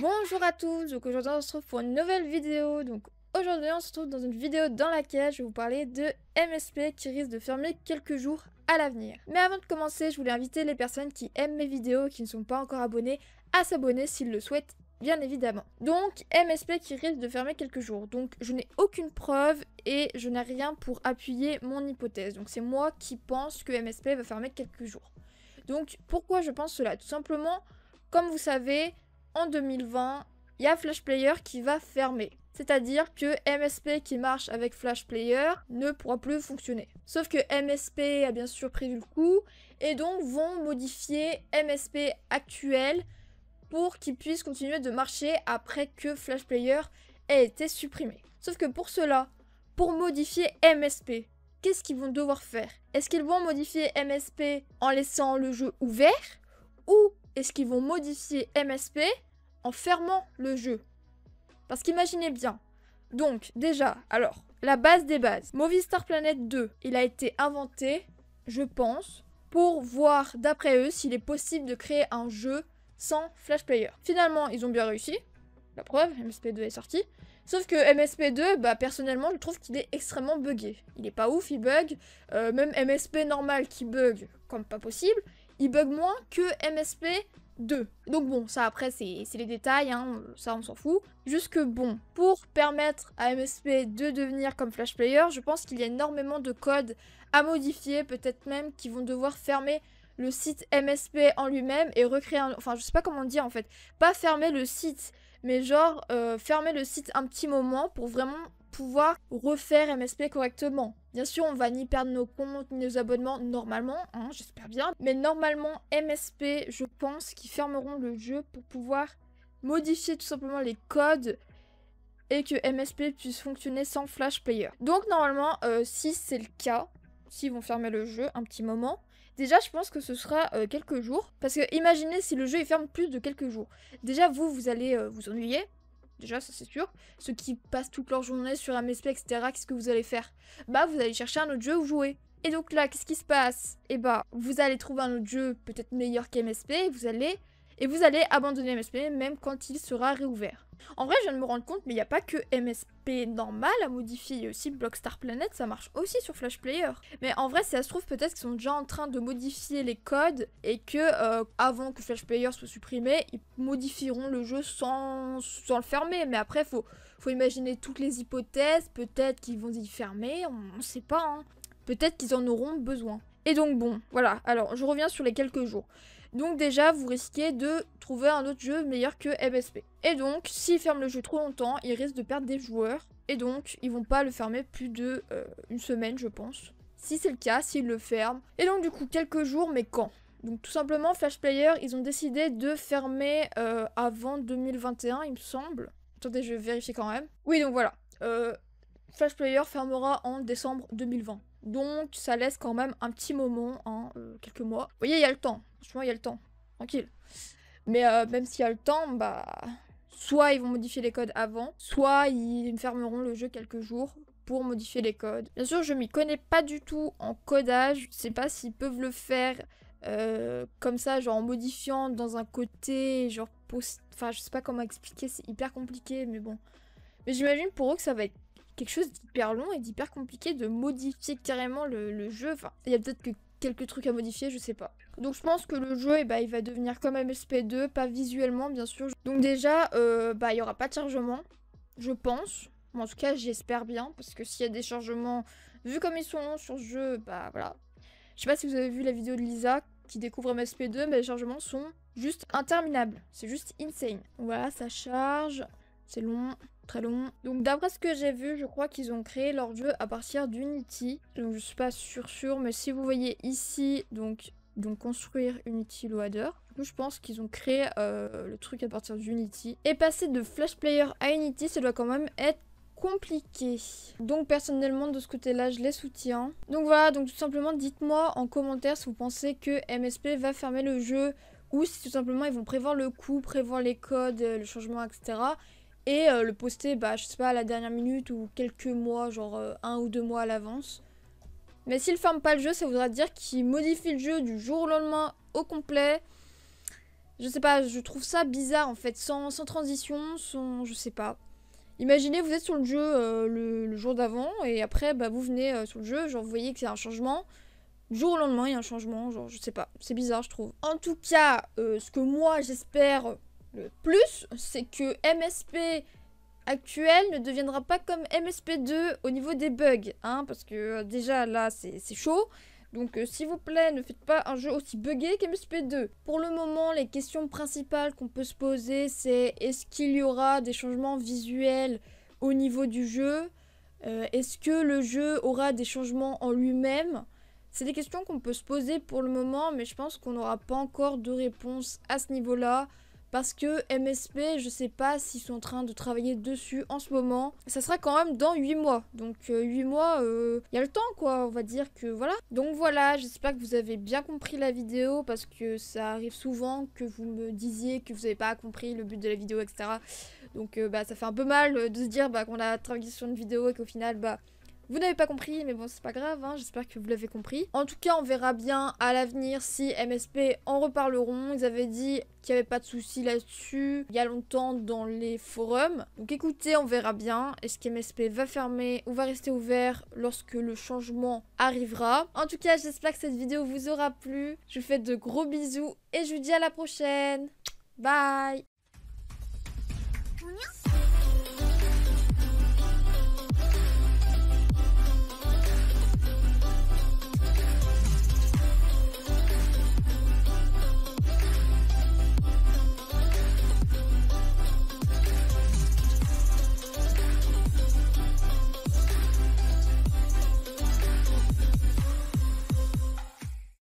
Bonjour à tous, donc aujourd'hui on se retrouve pour une nouvelle vidéo. Donc aujourd'hui on se retrouve dans une vidéo dans laquelle je vais vous parler de MSP qui risque de fermer quelques jours à l'avenir. Mais avant de commencer, je voulais inviter les personnes qui aiment mes vidéos qui ne sont pas encore abonnées à s'abonner s'ils le souhaitent bien évidemment. Donc MSP qui risque de fermer quelques jours. Donc je n'ai aucune preuve et je n'ai rien pour appuyer mon hypothèse. Donc c'est moi qui pense que MSP va fermer quelques jours. Donc pourquoi je pense cela Tout simplement, comme vous savez, en 2020, il y a Flash Player qui va fermer. C'est-à-dire que MSP qui marche avec Flash Player ne pourra plus fonctionner. Sauf que MSP a bien sûr prévu le coup et donc vont modifier MSP actuel pour qu'il puisse continuer de marcher après que Flash Player ait été supprimé. Sauf que pour cela, pour modifier MSP, qu'est-ce qu'ils vont devoir faire Est-ce qu'ils vont modifier MSP en laissant le jeu ouvert Ou est-ce qu'ils vont modifier MSP en fermant le jeu Parce qu'imaginez bien. Donc, déjà, alors, la base des bases. Star Planet 2, il a été inventé, je pense, pour voir d'après eux s'il est possible de créer un jeu sans Flash Player. Finalement, ils ont bien réussi. La preuve, MSP2 est sorti. Sauf que MSP2, bah personnellement, je trouve qu'il est extrêmement buggé. Il est pas ouf, il bug. Euh, même MSP normal qui bug comme pas possible, il bug moins que MSP2. Donc bon, ça après, c'est les détails, hein, ça on s'en fout. Juste que bon, pour permettre à MSP de devenir comme Flash Player, je pense qu'il y a énormément de codes à modifier, peut-être même qu'ils vont devoir fermer le site MSP en lui-même et recréer un... Enfin, je sais pas comment dire en fait. Pas fermer le site mais genre euh, fermer le site un petit moment pour vraiment pouvoir refaire MSP correctement. Bien sûr, on va ni perdre nos comptes ni nos abonnements normalement, hein, j'espère bien. Mais normalement, MSP, je pense qu'ils fermeront le jeu pour pouvoir modifier tout simplement les codes et que MSP puisse fonctionner sans Flash Player. Donc normalement, euh, si c'est le cas, s'ils vont fermer le jeu un petit moment, Déjà, je pense que ce sera euh, quelques jours. Parce que imaginez si le jeu est ferme plus de quelques jours. Déjà, vous, vous allez euh, vous ennuyer. Déjà, ça c'est sûr. Ceux qui passent toute leur journée sur MSP, etc., qu'est-ce que vous allez faire Bah, vous allez chercher un autre jeu ou jouer. Et donc là, qu'est-ce qui se passe Eh bah, vous allez trouver un autre jeu peut-être meilleur qu'MSP, vous allez et vous allez abandonner MSP même quand il sera réouvert. En vrai, je viens de me rendre compte, mais il n'y a pas que MSP normal à modifier, il y a aussi Blockstar Planet, ça marche aussi sur Flash Player. Mais en vrai, ça se trouve, peut-être qu'ils sont déjà en train de modifier les codes et que euh, avant que Flash Player soit supprimé, ils modifieront le jeu sans, le fermer. Mais après, faut, faut imaginer toutes les hypothèses, peut-être qu'ils vont y fermer, on ne sait pas. Hein. Peut-être qu'ils en auront besoin. Et donc bon, voilà, alors je reviens sur les quelques jours. Donc déjà, vous risquez de trouver un autre jeu meilleur que MSP. Et donc, s'ils ferment le jeu trop longtemps, ils risquent de perdre des joueurs. Et donc, ils vont pas le fermer plus de euh, une semaine, je pense. Si c'est le cas, s'ils le ferment. Et donc, du coup, quelques jours, mais quand donc tout simplement, Flash Player, ils ont décidé de fermer euh, avant 2021, il me semble. Attendez, je vais vérifier quand même. Oui, donc voilà. Euh, Flash Player fermera en décembre 2020. Donc ça laisse quand même un petit moment, En hein, euh, quelques mois. Vous voyez, il y a le temps. Franchement, il y a le temps. Tranquille. Mais euh, même s'il y a le temps, bah... Soit ils vont modifier les codes avant, soit ils fermeront le jeu quelques jours pour modifier les codes. Bien sûr, je m'y connais pas du tout en codage. Je sais pas s'ils peuvent le faire euh, comme ça, genre en modifiant dans un côté, genre post... Enfin, je sais pas comment expliquer, c'est hyper compliqué, mais bon. Mais j'imagine pour eux que ça va être quelque chose d'hyper long et d'hyper compliqué de modifier carrément le, jeu. Enfin, il y a peut-être que quelques trucs à modifier, je sais pas. Donc je pense que le jeu, eh ben, il va devenir comme MSP2, pas visuellement bien sûr. Donc déjà, euh, bah, il n'y aura pas de chargement, je pense. en tout cas, j'espère bien, parce que s'il y a des chargements, vu comme ils sont longs sur ce jeu, bah voilà. Je sais pas si vous avez vu la vidéo de Lisa qui découvre MSP2, mais les chargements sont juste interminables. C'est juste insane. Voilà, ça charge, c'est long très long. Donc d'après ce que j'ai vu, je crois qu'ils ont créé leur jeu à partir d'Unity. Donc je ne suis pas sûre sûr, mais si vous voyez ici, donc donc construire Unity Loader. Du je pense qu'ils ont créé euh, le truc à partir d'Unity. Et passer de Flash Player à Unity, ça doit quand même être compliqué. Donc personnellement de ce côté-là, je les soutiens. Donc voilà, donc tout simplement dites-moi en commentaire si vous pensez que MSP va fermer le jeu ou si tout simplement ils vont prévoir le coût, prévoir les codes, le changement, etc et euh, le poster, bah, je sais pas, à la dernière minute ou quelques mois, genre euh, un ou deux mois à l'avance. Mais s'il ferme pas le jeu, ça voudra dire qu'il modifie le jeu du jour au lendemain au complet. Je sais pas, je trouve ça bizarre en fait, sans, transition, sans. Je sais pas. Imaginez, vous êtes sur le jeu euh, le, jour d'avant, et après, bah, vous venez sur le jeu, genre vous voyez que c'est un changement. Du jour au lendemain, il y a un changement, genre je sais pas. C'est bizarre, je trouve. En tout cas, ce que moi j'espère plus, c'est que MSP actuel ne deviendra pas comme MSP2 au niveau des bugs, hein, parce que euh, déjà là c'est chaud. Donc euh, s'il vous plaît, ne faites pas un jeu aussi buggé qu'MSP2. Pour le moment, les questions principales qu'on peut se poser, c'est est-ce qu'il y aura des changements visuels au niveau du jeu euh, Est-ce que le jeu aura des changements en lui-même C'est des questions qu'on peut se poser pour le moment, mais je pense qu'on n'aura pas encore de réponse à ce niveau-là parce que MSP, je sais pas s'ils sont en train de travailler dessus en ce moment. Ça sera quand même dans 8 mois. Donc 8 euh, mois, il euh, y a le temps quoi, on va dire que voilà. Donc voilà, j'espère que vous avez bien compris la vidéo parce que ça arrive souvent que vous me disiez que vous n'avez pas compris le but de la vidéo, etc. Donc euh, bah ça fait un peu mal de se dire bah, qu'on a travaillé sur une vidéo et qu'au final bah vous n'avez pas compris, mais bon, c'est pas grave, hein, j'espère que vous l'avez compris. En tout cas, on verra bien à l'avenir si MSP en reparleront. Ils avaient dit qu'il n'y avait pas de souci là-dessus il y a longtemps dans les forums. Donc écoutez, on verra bien. Est-ce qu'MSP va fermer ou va rester ouvert lorsque le changement arrivera En tout cas, j'espère que cette vidéo vous aura plu. Je vous fais de gros bisous et je vous dis à la prochaine. Bye